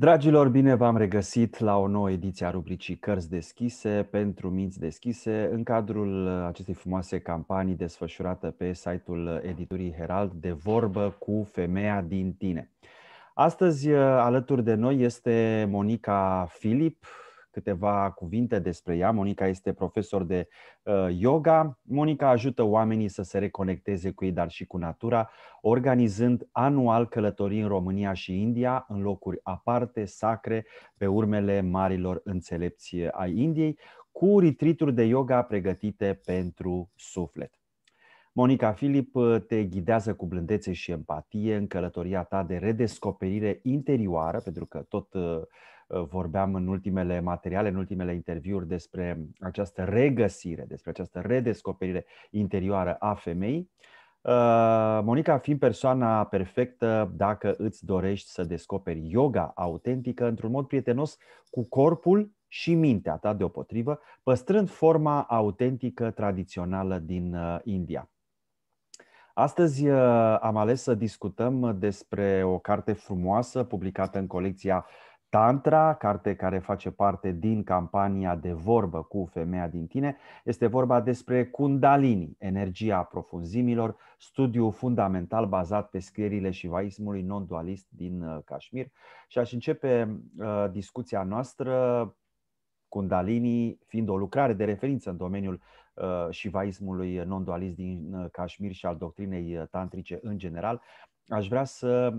Dragilor, bine v-am regăsit la o nouă ediție a rubricii Cărți deschise pentru minți deschise în cadrul acestei frumoase campanii desfășurată pe site-ul editurii Herald de vorbă cu femeia din tine. Astăzi alături de noi este Monica Filip, câteva cuvinte despre ea. Monica este profesor de uh, yoga. Monica ajută oamenii să se reconecteze cu ei, dar și cu natura, organizând anual călătorii în România și India, în locuri aparte, sacre, pe urmele marilor înțelepți ai Indiei, cu retrituri de yoga pregătite pentru suflet. Monica Filip uh, te ghidează cu blândețe și empatie în călătoria ta de redescoperire interioară, pentru că tot uh, Uh, vorbeam în ultimele materiale, în ultimele interviuri despre această regăsire, despre această redescoperire interioară a femeii. Uh, Monica, fiind persoana perfectă, dacă îți dorești să descoperi yoga autentică într-un mod prietenos cu corpul și mintea ta deopotrivă, păstrând forma autentică tradițională din uh, India. Astăzi am ales să discutăm despre o carte frumoasă publicată în colecția Tantra, carte care face parte din campania de vorbă cu femeia din tine, este vorba despre Kundalini, energia profunzimilor, studiu fundamental bazat pe scrierile și vaismului non-dualist din Kashmir. Uh, și aș începe uh, discuția noastră Kundalini fiind o lucrare de referință în domeniul Uh, și vaismului non-dualist din Kashmir uh, și al doctrinei uh, tantrice în general, aș vrea să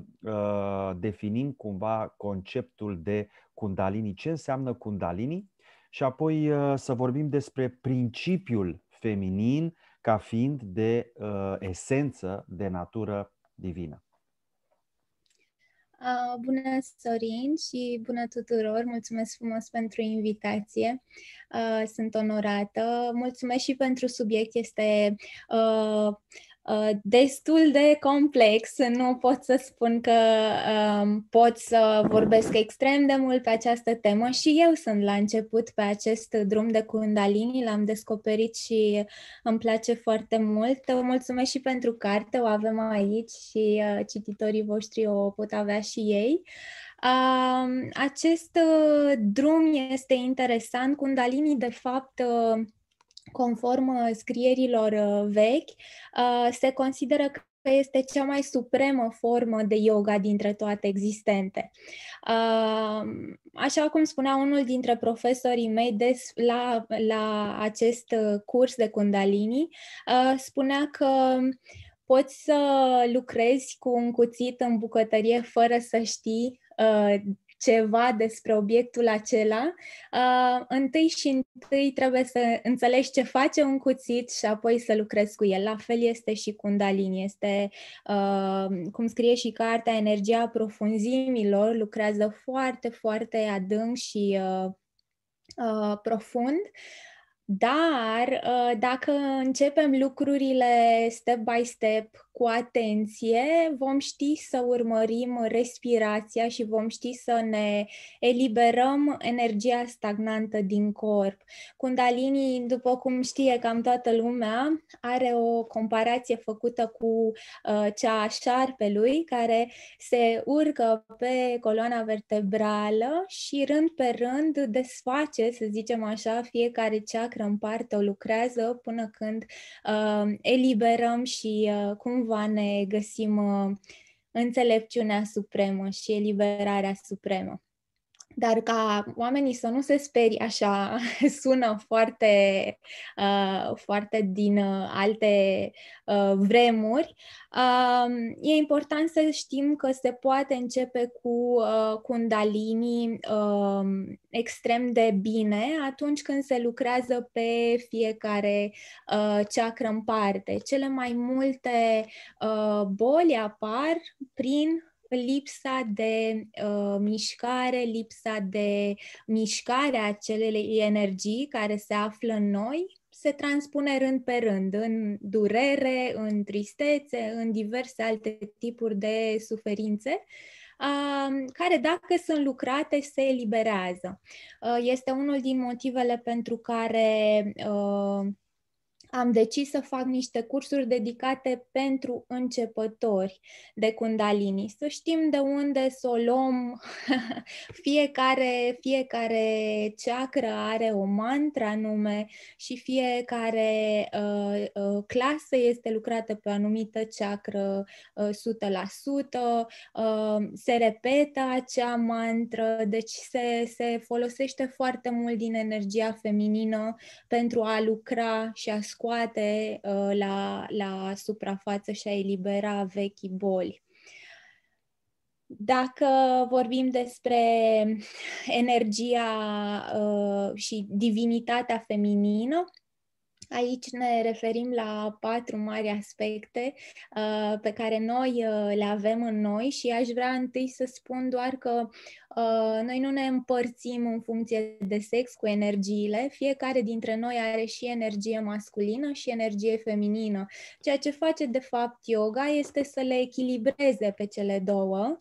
definim cumva conceptul de Kundalini, ce înseamnă Kundalini și apoi să vorbim despre principiul feminin ca fiind de esență, de natură divină. Ah, bună, Sorin, și bună tuturor! Mulțumesc frumos pentru invitație. Ah, sunt onorată. Mulțumesc și pentru subiect. Este uh, Uh, destul de complex. Nu pot să spun că um, pot să vorbesc extrem de mult pe această temă și eu sunt la început pe acest drum de Kundalini, l-am descoperit și îmi place foarte mult. Vă mulțumesc și pentru carte, o avem aici și uh, cititorii voștri o pot avea și ei. Um, acest uh, drum este interesant. Kundalini, de fapt, conform uh, scrierilor uh, vechi, uh, se consideră că că este cea mai supremă formă de yoga dintre toate existente. Așa cum spunea unul dintre profesorii mei des la, la acest curs de Kundalini, spunea că poți să lucrezi cu un cuțit în bucătărie fără să știi ceva despre obiectul acela, uh, întâi și întâi trebuie să înțelegi ce face un cuțit și apoi să lucrezi cu el. La fel este și Kundalini, este, uh, cum scrie și cartea, energia profunzimilor, lucrează foarte, foarte adânc și uh, uh, profund. Uh, dar uh, dacă începem lucrurile step by step cu atenție, vom ști să urmărim respirația și vom ști să ne eliberăm energia stagnantă din corp. Kundalini, după cum știe cam toată lumea, are o comparație făcută cu uh, cea a șarpelui care se urcă pe coloana vertebrală și rând pe rând desface, să zicem așa, fiecare chakra lucră în parte, o lucrează până când uh, eliberăm și uh, cumva ne găsim uh, înțelepciunea supremă și eliberarea supremă dar ca oamenii să nu se sperie așa, sună foarte, uh, foarte din uh, alte uh, vremuri, uh, e important să știm că se poate începe cu uh, Kundalini uh, um, extrem de bine atunci când se lucrează pe fiecare uh, ceacră în parte. Cele mai multe uh, boli apar prin lipsa de uh, mișcare, lipsa de mișcare a acelei energii care se află în noi, se transpune rând pe rând în durere, în tristețe, în diverse alte tipuri de suferințe, uh, care dacă sunt lucrate se eliberează. Uh, este unul din motivele pentru care uh, am decis să fac niște cursuri dedicate pentru începători de Kundalini, să știm de unde să o luăm. fiecare, fiecare chakra are o mantra anume și fiecare uh, uh, clasă este lucrată pe o anumită chakra uh, 100%, uh, se repetă acea mantră, deci se, se folosește foarte mult din energia feminină pentru a lucra și a scoate uh, la, la suprafață și a elibera vechi boli. Dacă vorbim despre energia uh, și divinitatea feminină, Aici ne referim la patru mari aspecte uh, pe care noi uh, le avem în noi și aș vrea întâi să spun doar că uh, noi nu ne împărțim în funcție de sex cu energiile. Fiecare dintre noi are și energie masculină și energie feminină. Ceea ce face de fapt yoga este să le echilibreze pe cele două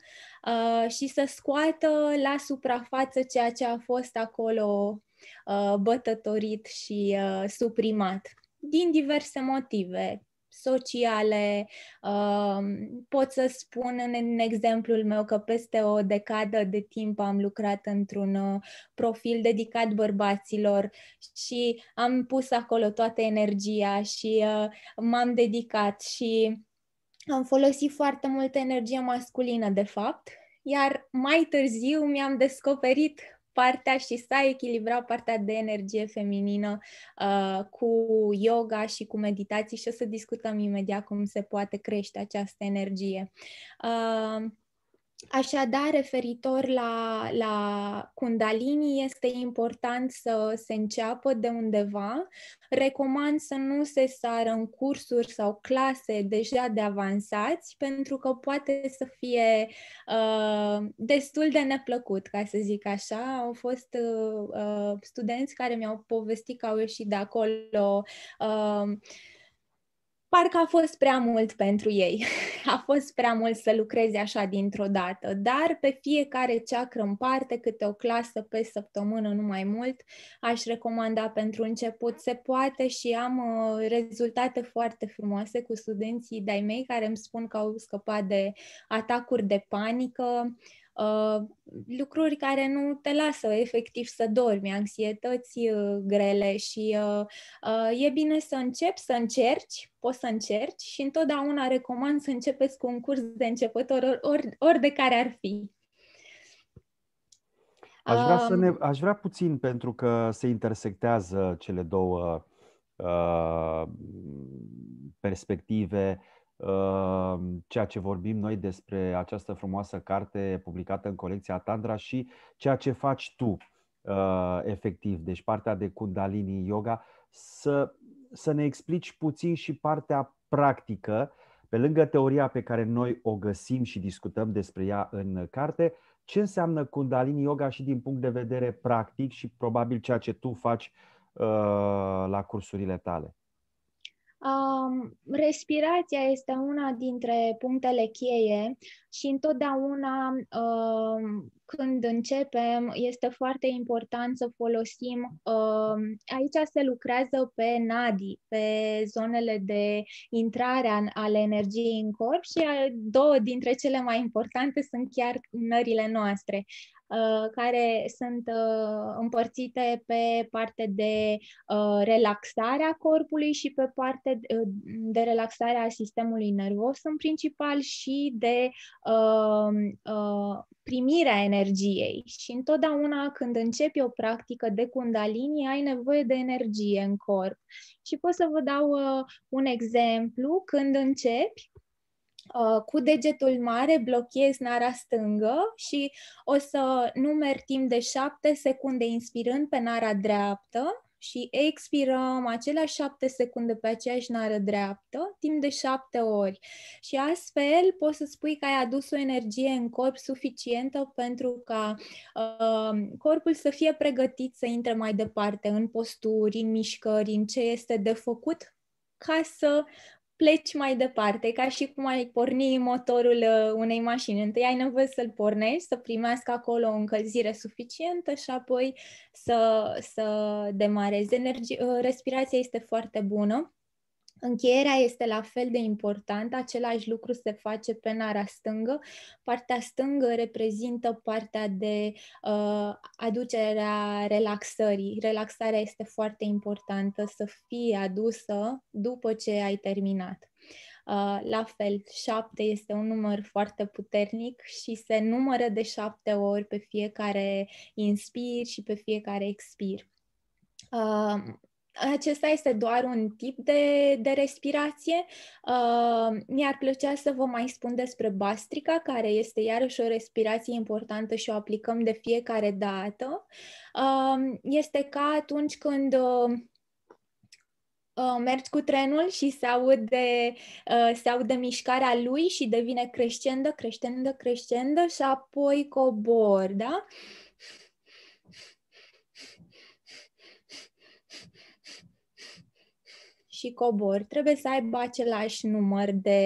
uh, și să scoată la suprafață ceea ce a fost acolo Uh, bătătorit și uh, suprimat din diverse motive sociale. Uh, pot să spun în exemplul meu că peste o decadă de timp am lucrat într-un profil dedicat bărbaților și am pus acolo toată energia și m-am dedicat și am folosit foarte multă energie masculină, de fapt, iar mai târziu mi-am descoperit partea și s-a echilibrat partea de energie feminină uh, cu yoga și cu meditații și o să discutăm imediat cum se poate crește această energie. Uh, Așadar, referitor la, la Kundalini, este important să se înceapă de undeva. Recomand să nu se sară în cursuri sau clase deja de avansați, pentru că poate să fie uh, destul de neplăcut, ca să zic așa. Au fost uh, uh studenți care mi-au povestit că au ieșit de acolo. Uh, parcă a fost prea mult pentru ei. A fost prea mult să lucreze așa dintr-o dată, dar pe fiecare ceacră în parte, câte o clasă pe săptămână, nu mai mult, aș recomanda pentru început. Se poate și am uh, rezultate foarte frumoase cu studenții de-ai mei care îmi spun că au scăpat de atacuri de panică, Uh, lucruri care nu te lasă efectiv să dormi, anxietăți uh, grele și uh, e bine să începi, să încerci, poți să încerci și întotdeauna recomand să începeți cu un curs de începător, ori, ori, de care ar fi. Aș vrea, să um, ne, aș vrea puțin pentru că se intersectează cele două uh, perspective Ehm, ceea ce vorbim noi despre această frumoasă carte publicată în colecția Tandra și ceea ce faci tu ehm, efectiv, deci partea de Kundalini Yoga, să, să ne explici puțin și partea practică, pe lângă teoria pe care noi o găsim și discutăm despre ea în carte, ce înseamnă Kundalini Yoga și din punct de vedere practic și probabil ceea ce tu faci uh, la cursurile tale? Um, respirația este una dintre punctele cheie și întotdeauna um, când începem este foarte important să folosim, um, aici se lucrează pe nadi, pe zonele de intrare ale energiei în corp și uh, două dintre cele mai importante sunt chiar nările noastre. Uh, care sunt uh, împărțite pe parte de uh, relaxarea corpului și pe parte de relaxarea sistemului nervos în principal și de primirea energiei. Și întotdeauna când începi o practică de kundalini, ai nevoie de energie în corp. Și pot să vă dau un exemplu. Când începi, Uh, cu degetul mare blochez nara stângă și o să numer timp de 7 secunde inspirând pe nara dreaptă și expirăm aceleași 7 secunde pe aceeași nară dreaptă, timp de 7 ori. Și astfel poți să spui că ai adus o energie în corp suficientă pentru ca uh, corpul să fie pregătit să intre mai departe în posturi, în mișcări, în ce este de făcut ca să pleci mai departe, ca și cum ai porni motorul uh, unei mașini. Întâi ai nevoie să-l pornești, să primească acolo o încălzire suficientă și apoi să, să demarezi. Energi- uh, respirația este foarte bună Încheierea este la fel de importantă, același lucru se face pe nara stângă. Partea stângă reprezintă partea de uh, aducerea relaxării. Relaxarea este foarte importantă să fie adusă după ce ai terminat. Uh, la fel, șapte este un număr foarte puternic și se numără de șapte ori pe fiecare inspir și pe fiecare expir. Uh, acesta este doar un tip de, de respirație. Uh, mi-ar plăcea să vă mai spun despre bastrica, care este iarăși o respirație importantă și o aplicăm de fiecare dată. Uh, este ca atunci când uh, uh mergi cu trenul și se aude, uh, se aude mișcarea lui și devine crescendă, crescendă, crescendă și apoi cobor, da? Uh, și cobori trebuie să aibă același număr de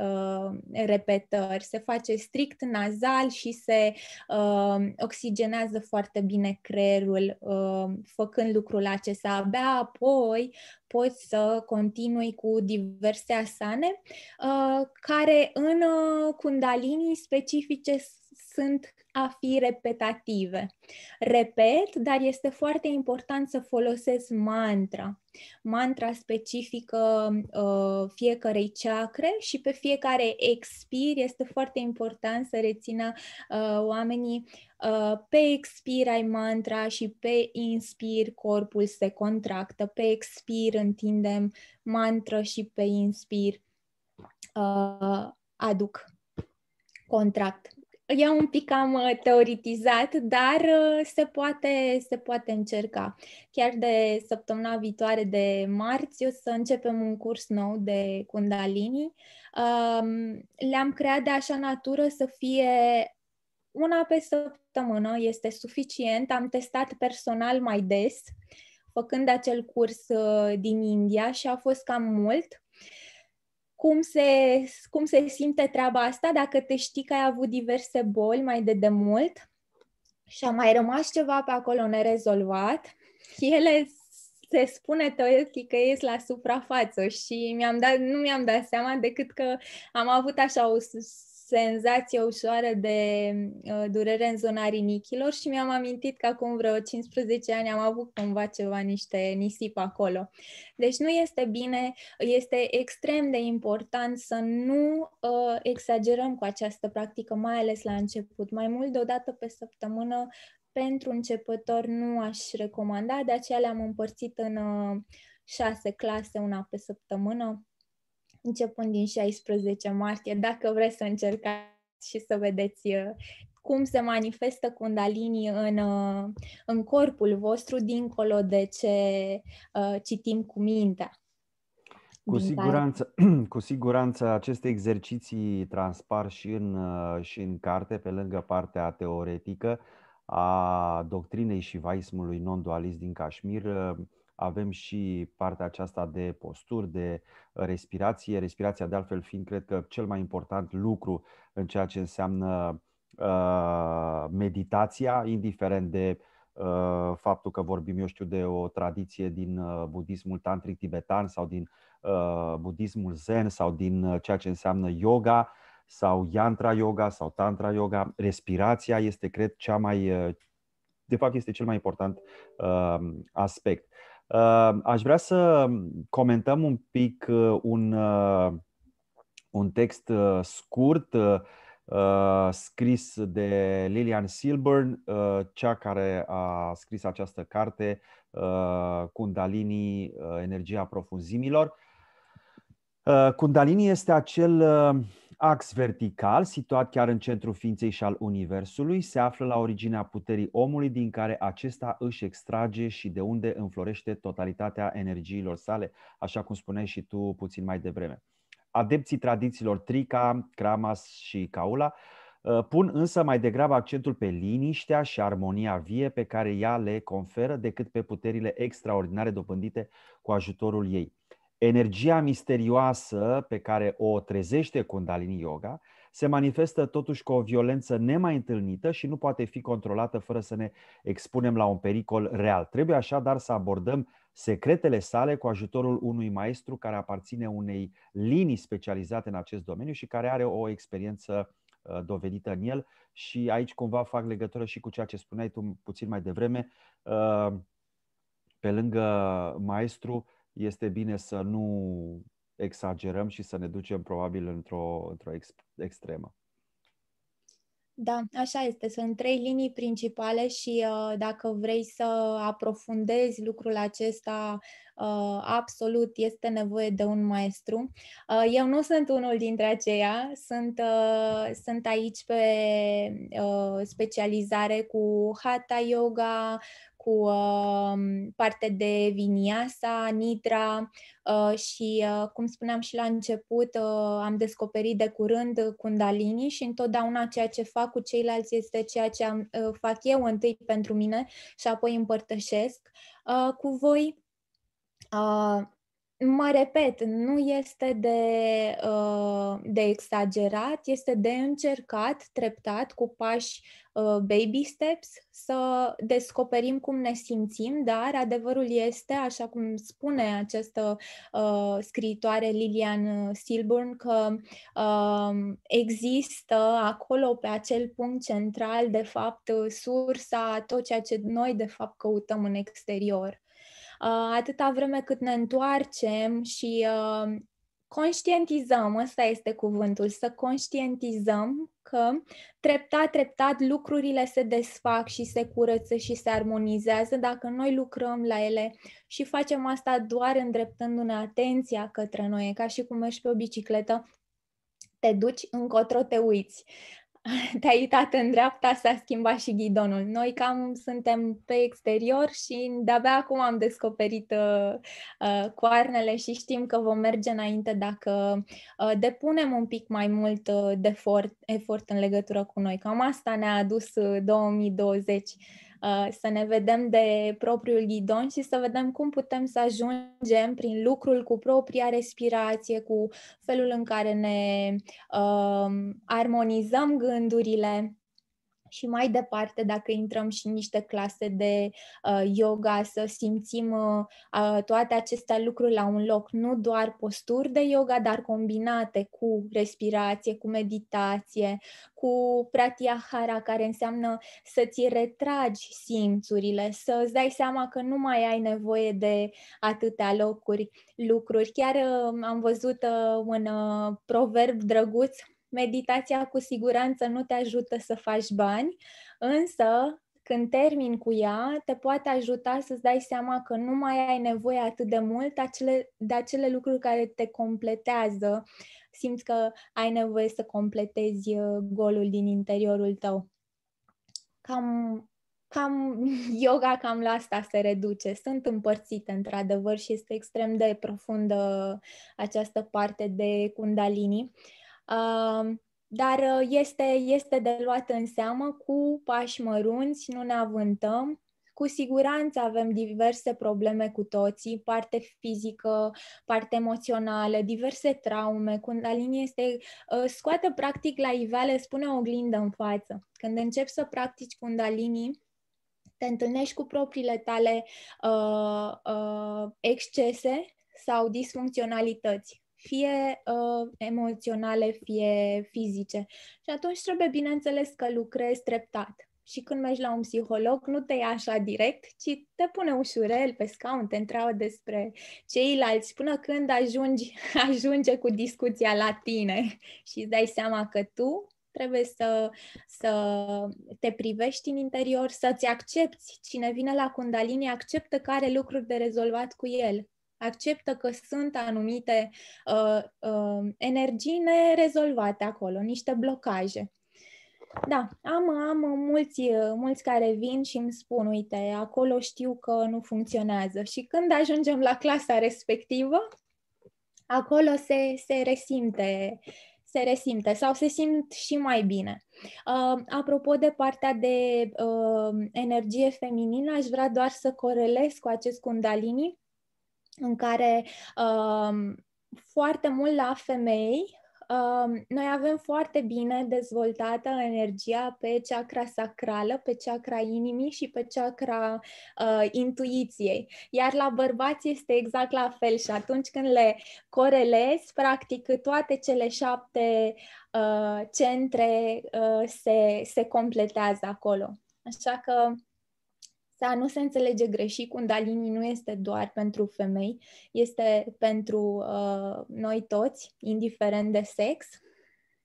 uh, repetări. Se face strict nazal și se uh, oxigenează foarte bine creierul uh, făcând lucrul acesta. Abia apoi poți să continui cu diverse asane, uh, care în uh, Kundalini specifice sunt a fi repetative. Repet, dar este foarte important să folosesc mantra. Mantra specifică uh, fiecarei ceacre și pe fiecare expir este foarte important să rețină uh, oamenii uh, pe expir ai mantra și pe inspir corpul se contractă, pe expir întindem mantra și pe inspir uh, aduc contract e un pic cam uh, teoritizat, dar uh, se poate, se poate încerca. Chiar de săptămâna viitoare de marți o să începem un curs nou de Kundalini. Um, le-am creat de așa natură să fie una pe săptămână, este suficient. Am testat personal mai des, făcând acel curs uh, din India și a fost cam mult cum se, cum se simte treaba asta dacă te știi că ai avut diverse boli mai de demult și a mai rămas ceva pe acolo nerezolvat. Ele se spune teoretic că ies la suprafață și mi-am dat, nu mi-am dat seama decât că am avut așa o senzație ușoară de uh, durere în zona rinichilor și mi-am amintit că acum vreo 15 ani am avut cumva ceva, niște nisip acolo. Deci nu este bine, este extrem de important să nu uh, exagerăm cu această practică, mai ales la început. Mai mult de o dată pe săptămână pentru începători nu aș recomanda, de aceea le-am împărțit în uh, șase clase, una pe săptămână, începând din 16 martie, dacă vreți să încercați și să vedeți uh, cum se manifestă Kundalini în, uh, în corpul vostru, dincolo de ce uh, citim cu mintea. Cu siguranță, cu siguranță aceste exerciții transpar și în, uh, și în carte, pe lângă partea teoretică a doctrinei și vaismului non-dualist din Kashmir avem și partea aceasta de posturi, de respirație. Respirația, de altfel, fiind, cred că, cel mai important lucru în ceea ce înseamnă uh, meditația, indiferent de uh, faptul că vorbim, eu știu, de o tradiție din uh, budismul tantric tibetan sau din uh, budismul zen sau din uh, ceea ce înseamnă yoga sau yantra yoga sau tantra yoga. Respirația este, cred, cea mai, uh, de fapt, este cel mai important aspect. Uh, aș vrea să comentăm un pic uh, un, uh, un text scurt scris de Lillian Silburn, cea care a scris această carte, Kundalini, Energia Profunzimilor. Kundalini este acel Ax vertical, situat chiar în centrul ființei și al Universului, se află la originea puterii omului din care acesta își extrage și de unde înflorește totalitatea energiilor sale, așa cum spuneai și tu puțin mai devreme. Adepții tradițiilor Trica, Kramas și Kaula uh, pun însă mai degrabă accentul pe liniștea și armonia vie pe care ea le conferă decât pe puterile extraordinare dobândite cu ajutorul ei energia misterioasă pe care o trezește Kundalini Yoga se manifestă totuși cu o violență nemai întâlnită și nu poate fi controlată fără să ne expunem la un pericol real. Trebuie așadar să abordăm secretele sale cu ajutorul unui maestru care aparține unei linii specializate în acest domeniu și care are o experiență uh, dovedită în el și aici cumva fac legătură și cu ceea ce spuneai tu puțin mai devreme. Uh, pe lângă maestru, este bine să nu exagerăm și să ne ducem probabil într-o, într-o ex- extremă. Da, așa este. Sunt trei linii principale și uh, dacă vrei să aprofundezi lucrul acesta, uh, absolut este nevoie de un maestru. Uh, eu nu sunt unul dintre aceia, sunt, uh, sunt aici pe uh, specializare cu Hatha Yoga, cu um, parte de viniasa, uh, și, uh, cum spuneam și la început, uh, am descoperit de curând kundalini și întotdeauna ceea ce fac cu ceilalți este ceea ce am, uh, fac eu întâi pentru mine și apoi împărtășesc cu voi mă repet, nu este de, uh, de exagerat, este de încercat treptat cu pași uh, baby steps să descoperim cum ne simțim, dar adevărul este, așa cum spune această uh, scriitoare Lilian Silburn, că uh, există acolo pe acel punct central, de fapt, sursa tot ceea ce noi de fapt căutăm în exterior. Uh, atâta vreme cât ne întoarcem și uh, conștientizăm, ăsta este cuvântul, să conștientizăm că treptat, treptat lucrurile se desfac și se curăță și se armonizează dacă noi lucrăm la ele și facem asta doar îndreptându-ne atenția către noi, ca și cum mergi pe o bicicletă, te duci încotro te uiți. te-ai uitat în dreapta, s-a schimbat și ghidonul. Noi cam suntem pe exterior și de-abia acum am descoperit uh, uh, coarnele și știm că vom merge înainte dacă uh, depunem un pic mai mult uh, de efort, efort în legătură cu noi. Cam asta ne-a adus 2020 uh, Uh, să ne vedem de propriul ghidon și să vedem cum putem să ajungem prin lucrul cu propria respirație, cu felul în care ne uh, armonizăm gândurile și mai departe, dacă intrăm și în niște clase de uh, yoga, să simțim uh, toate aceste lucruri la un loc, nu doar posturi de yoga, dar combinate cu respirație, cu meditație, cu pratyahara, care înseamnă să-ți retragi simțurile, să-ți dai seama că nu mai ai nevoie de atâtea locuri, lucruri. Chiar uh, am văzut uh, un uh, proverb drăguț meditația cu siguranță nu te ajută să faci bani, însă când termin cu ea, te poate ajuta să-ți dai seama că nu mai ai nevoie atât de mult acele, de acele lucruri care te completează. Simți că ai nevoie să completezi uh, golul din interiorul tău. Cam, cam yoga cam la asta se reduce. Sunt împărțite, într-adevăr, și este extrem de profundă această parte de Kundalini. Uh, dar uh, este, este de luat în seamă cu pași mărunți, nu ne avântăm, cu siguranță avem diverse probleme cu toții, parte fizică, parte emoțională, diverse traume. Kundalini este uh, scoată practic la iveală, spune o oglindă în față. Când începi să practici Kundalini, te întâlnești cu propriile tale uh, uh, excese sau disfuncționalități fie uh, emoționale, fie fizice. Și atunci trebuie, bineînțeles, că lucrezi treptat. Și când mergi la un psiholog, nu te ia așa direct, ci te pune ușurel pe scaun, te întreabă despre ceilalți, până când ajungi, ajunge cu discuția la tine și îți dai seama că tu trebuie să, să te privești în interior, să-ți accepti. Cine vine la Kundalini acceptă că are lucruri de rezolvat cu el acceptă că sunt anumite uh, uh, energii nerezolvate acolo, niște blocaje. Da, am, am mulți, mulți care vin și îmi spun, uite, acolo știu că nu funcționează. Și când ajungem la clasa respectivă, acolo se, se resimte se resimte sau se simt și mai bine. Uh, apropo de partea de uh, energie feminină, aș vrea doar să corelez cu acest Kundalini în care um, foarte mult la femei um, noi avem foarte bine dezvoltată energia pe chakra sacrală, pe chakra inimii și pe chakra uh, intuiției. Iar la bărbați este exact la fel și atunci când le corelezi, practic toate cele șapte uh, centre uh, se, se completează acolo. Așa că da, nu se înțelege greșit, Kundalini nu este doar pentru femei, este pentru uh, noi toți, indiferent de sex,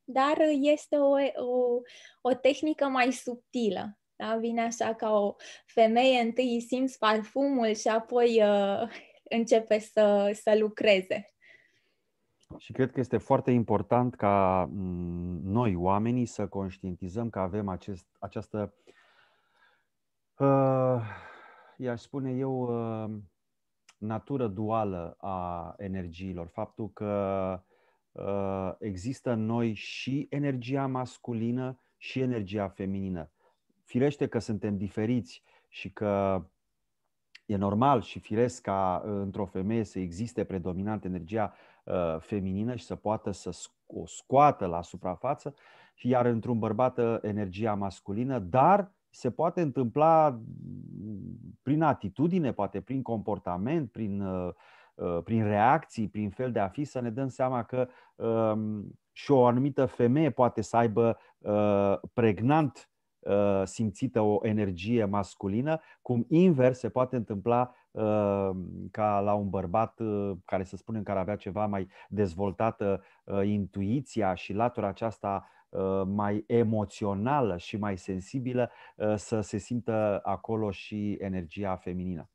dar este o, o, o tehnică mai subtilă. Da? Vine așa ca o femeie, întâi simți parfumul și apoi uh, începe să, să lucreze. Și cred că este foarte important ca mm, noi, oamenii, să conștientizăm că avem acest, această uh, uh, i-aș spune eu, uh, ă, natură duală a energiilor. Faptul că uh, există în noi și energia masculină și energia feminină. Firește că suntem diferiți și că e normal și firesc ca într-o femeie să existe predominant energia uh, feminină și să poată să o scoată la suprafață, iar într-un bărbat energia masculină, dar se poate întâmpla mm, prin atitudine, poate prin comportament, prin, uh, uh, prin reacții, prin fel de a fi, să ne dăm seama că um, și o anumită femeie poate să aibă uh, pregnant simțită o energie masculină, cum invers se poate întâmpla ca la un bărbat care să spunem că ar avea ceva mai dezvoltată intuiția și latura aceasta Uh, mai emoțională și mai sensibilă uh, să se simtă acolo și energia feminină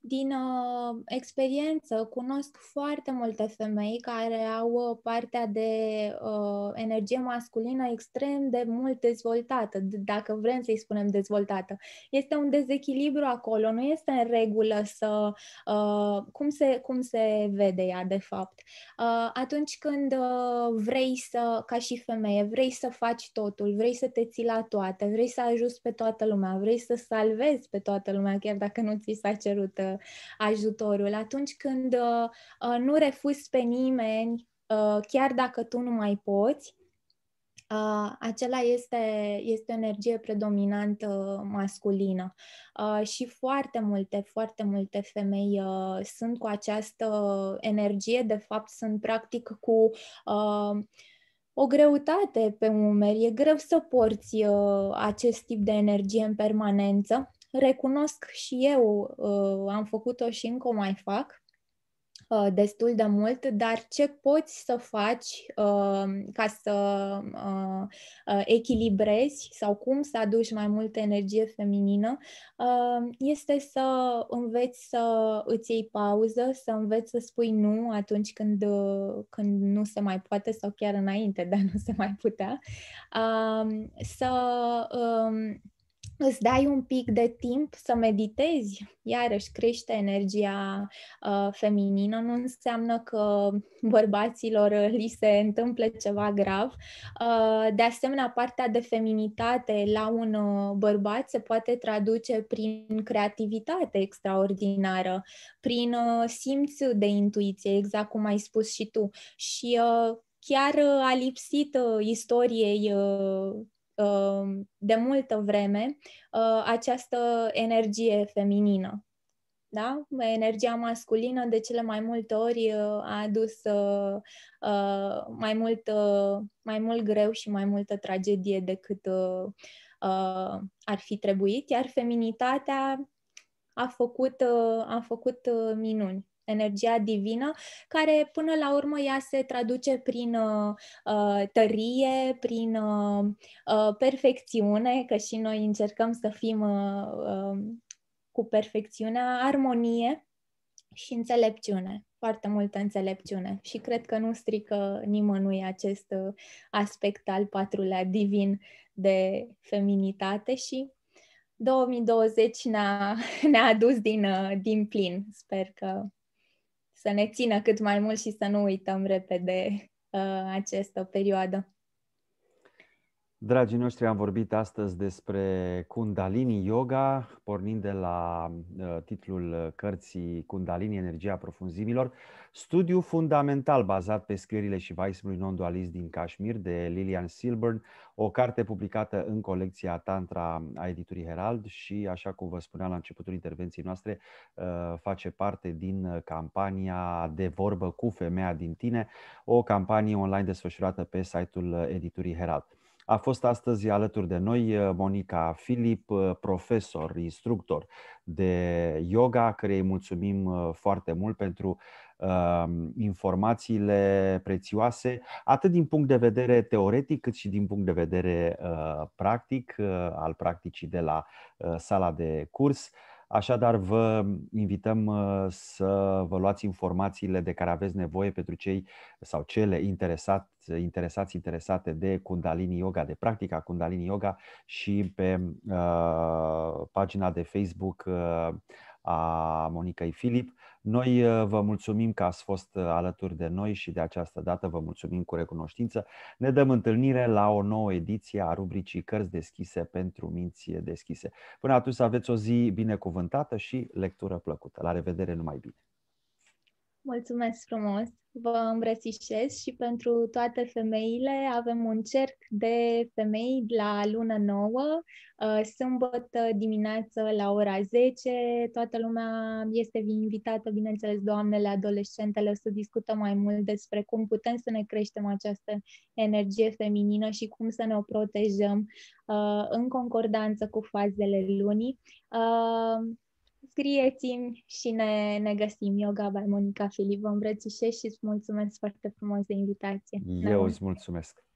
din uh, experiență cunosc foarte multe femei care au uh, partea de uh, energie masculină extrem de mult dezvoltată, dacă vrem să-i spunem dezvoltată. Este un dezechilibru acolo, nu este în regulă să uh, cum, se, cum se vede ea de fapt. Uh, atunci când uh, vrei să, ca și femeie, vrei să faci totul, vrei să te ții la toate, vrei să ajuți pe toată lumea, vrei să salvezi pe toată lumea, chiar dacă nu ți s-a cerut uh, ajutorul, atunci când uh, nu refuzi pe nimeni, uh, chiar dacă tu nu mai poți, Uh, acela este, este o energie predominantă masculină uh, și foarte multe, foarte multe femei uh, sunt cu această energie, de fapt sunt practic cu uh, o greutate pe umeri, e greu să porți uh, acest tip de energie în permanență Recunosc și eu, uh, am făcut-o și încă o mai fac uh, destul de mult, dar ce poți să faci uh, ca să echilibrezi sau cum să aduci mai multă energie feminină este să înveți să îți iei pauză, să înveți să spui nu atunci când, când nu se mai poate sau chiar înainte, dar nu se mai putea, să um, îți dai un pic de timp să meditezi, iarăși crește energia uh, feminină, nu înseamnă că bărbaților ă, li se întâmplă ceva grav. Uh, de asemenea, partea de feminitate la un uh, bărbat se poate traduce prin creativitate extraordinară, prin uh, simț de intuiție, exact cum ai spus și tu. Și uh, chiar uh, a lipsit uh, istoriei uh, Um, de multă vreme uh, această energie feminină. Da? Energia masculină de cele mai multe ori uh, a adus uh, mai mult, mai mult greu și mai multă tragedie decât ar fi trebuit, iar feminitatea a făcut, a făcut minuni energia divină, care până la urmă ea se traduce prin uh, uh tărie, prin uh, uh, perfecțiune, că și noi încercăm să fim uh, uh, cu perfecțiunea, armonie și înțelepciune, foarte multă înțelepciune. Și cred că nu strică nimănui acest aspect al patrulea divin de feminitate și 2020 ne-a, ne-a adus din, din plin. Sper că să ne țină cât mai mult și să nu uităm repede uh, această perioadă. Dragii noștri, am vorbit astăzi despre Kundalini Yoga, pornind de la uh, titlul uh, cărții Kundalini, Energia Profunzimilor, studiu fundamental bazat pe scrierile și vaismului non-dualist din Kashmir de Lilian Silburn, o carte publicată în colecția Tantra a editurii Herald și, așa cum vă spuneam la începutul intervenției noastre, uh, face parte din campania De vorbă cu femeia din tine, o campanie online desfășurată pe site-ul editurii Herald. A fost astăzi alături de noi uh, Monica Filip, uh, profesor, instructor de yoga, care îi mulțumim uh, foarte mult pentru um, informațiile prețioase, atât din punct de vedere teoretic, cât și din punct de vedere practic, al practicii de la sala de curs. Așadar, vă invităm uh, să vă luați informațiile de care aveți nevoie pentru cei sau cele interesați, interesați interesate de Kundalini Yoga, de practica Kundalini Yoga și pe uh, pagina de Facebook uh, a Monicăi Filip noi uh, vă mulțumim că ați fost uh, alături de noi și de această dată vă mulțumim cu recunoștință. Ne dăm întâlnire la o nouă ediție a rubricii Cărți deschise pentru minți deschise. Până atunci aveți o zi binecuvântată și lectură plăcută. La revedere, numai bine! Mulțumesc frumos! Vă îmbrățișez și pentru toate femeile avem un cerc de femei la luna nouă, uh, sâmbătă dimineață la ora 10. Toată lumea este invitată, bineînțeles, doamnele, adolescentele, să discutăm mai mult despre cum putem să ne creștem această energie feminină și cum să ne o protejăm uh, în concordanță cu fazele lunii. Uh, scrieți-mi și ne, ne găsim. Yoga by Monica Filip, vă îmbrățișez și îți mulțumesc foarte frumos de invitație. Eu îți mulțumesc.